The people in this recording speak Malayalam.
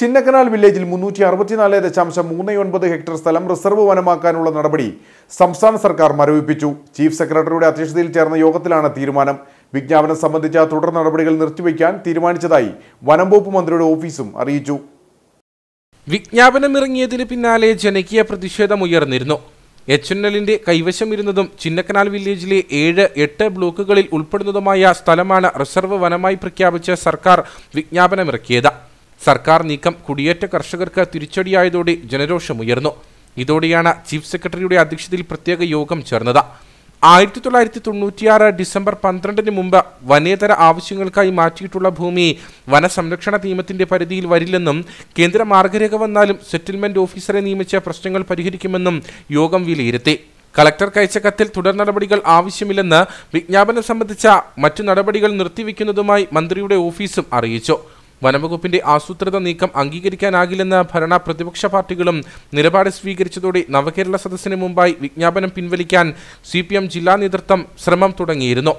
ചിന്നക്കനാൽ വില്ലേജിൽ മുന്നൂറ്റി അറുപത്തിനാല് ദശാംശം മൂന്ന് ഒൻപത് ഹെക്ടർ സ്ഥലം റിസർവ് വനമാക്കാനുള്ള നടപടി സംസ്ഥാന സർക്കാർ മരവിപ്പിച്ചു ചീഫ് സെക്രട്ടറിയുടെ അധ്യക്ഷതയിൽ ചേർന്ന യോഗത്തിലാണ് തീരുമാനം വിജ്ഞാപനം സംബന്ധിച്ച തുടർ നടപടികൾ നിർത്തിവെക്കാൻ തീരുമാനിച്ചതായി വനം വകുപ്പ് മന്ത്രിയുടെ ഓഫീസും അറിയിച്ചു വിജ്ഞാപനം ഇറങ്ങിയതിന് പിന്നാലെ ജനകീയ പ്രതിഷേധം ഉയർന്നിരുന്നു എച്ച് എൻ എല്ലിന്റെ ഇരുന്നതും ചിന്നക്കനാൽ വില്ലേജിലെ ഏഴ് എട്ട് ബ്ലോക്കുകളിൽ ഉൾപ്പെടുന്നതുമായ സ്ഥലമാണ് റിസർവ് വനമായി പ്രഖ്യാപിച്ച സർക്കാർ വിജ്ഞാപനമിറക്കിയത് സർക്കാർ നീക്കം കുടിയേറ്റ കർഷകർക്ക് തിരിച്ചടിയായതോടെ ജനരോഷമുയർന്നു ഇതോടെയാണ് ചീഫ് സെക്രട്ടറിയുടെ അധ്യക്ഷതയിൽ പ്രത്യേക യോഗം ചേർന്നത് ആയിരത്തി തൊള്ളായിരത്തി തൊണ്ണൂറ്റിയാറ് ഡിസംബർ പന്ത്രണ്ടിന് മുമ്പ് വനേതര ആവശ്യങ്ങൾക്കായി മാറ്റിയിട്ടുള്ള ഭൂമി വനസംരക്ഷണ നിയമത്തിന്റെ പരിധിയിൽ വരില്ലെന്നും കേന്ദ്ര മാർഗരേഖ വന്നാലും സെറ്റിൽമെന്റ് ഓഫീസറെ നിയമിച്ച പ്രശ്നങ്ങൾ പരിഹരിക്കുമെന്നും യോഗം വിലയിരുത്തി കളക്ടർക്ക് അയച്ച കത്തിൽ തുടർ നടപടികൾ ആവശ്യമില്ലെന്ന് വിജ്ഞാപനം സംബന്ധിച്ച മറ്റു നടപടികൾ നിർത്തിവെക്കുന്നതുമായി മന്ത്രിയുടെ ഓഫീസും അറിയിച്ചു വനംവകുപ്പിന്റെ ആസൂത്രിത നീക്കം അംഗീകരിക്കാനാകില്ലെന്ന് ഭരണ പ്രതിപക്ഷ പാർട്ടികളും നിലപാട് സ്വീകരിച്ചതോടെ നവകേരള സദസ്സിന് മുമ്പായി വിജ്ഞാപനം പിൻവലിക്കാൻ സി ജില്ലാ നേതൃത്വം ശ്രമം തുടങ്ങിയിരുന്നു